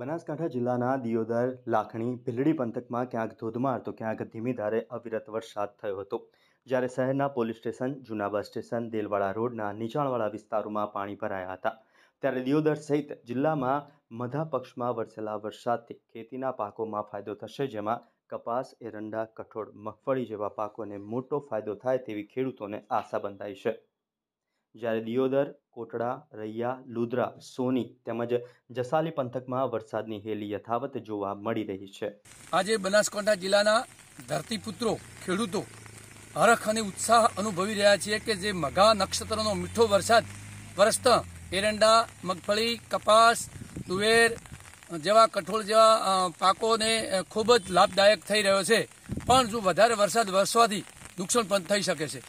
બનાસકાંઠા જિલ્લાના દિયોદર લાખણી ભીલડી પંથકમાં ક્યાંક ધોધમાર તો ક્યાંક ધીમી ધારે અવિરત વરસાદ થયો હતો જ્યારે શહેરના પોલીસ સ્ટેશન જૂના બસ સ્ટેશન દેલવાડા રોડના નીચાણવાળા વિસ્તારોમાં પાણી ભરાયા હતા ત્યારે દિયોદર સહિત જિલ્લામાં મધા પક્ષમાં વરસેલા વરસાદથી ખેતીના પાકોમાં ફાયદો થશે જેમાં કપાસ એરંડા કઠોળ મગફળી જેવા પાકોને મોટો ફાયદો થાય તેવી ખેડૂતોને આશા બંધાઈ છે જ્યારે દિયોદર કોટડા રૈયા લુદ્રા સોની તેમજ જસાલી પંથકમાં વરસાદની હેલી યથાવત જોવા મળી રહી છે આજે બનાસકાંઠા જિલ્લાના ધરતીપુત્રો ખેડૂતો હરખ અને ઉત્સાહ અનુભવી રહ્યા છે કે જે મઘા નક્ષત્રનો મીઠો વરસાદ વરસતા એરંડા મગફળી કપાસ તુવેર જેવા કઠોળ જેવા પાકોને ખૂબ જ લાભદાયક થઈ રહ્યો છે પણ જો વધારે વરસાદ વરસવાથી નુકસાન પણ થઈ શકે છે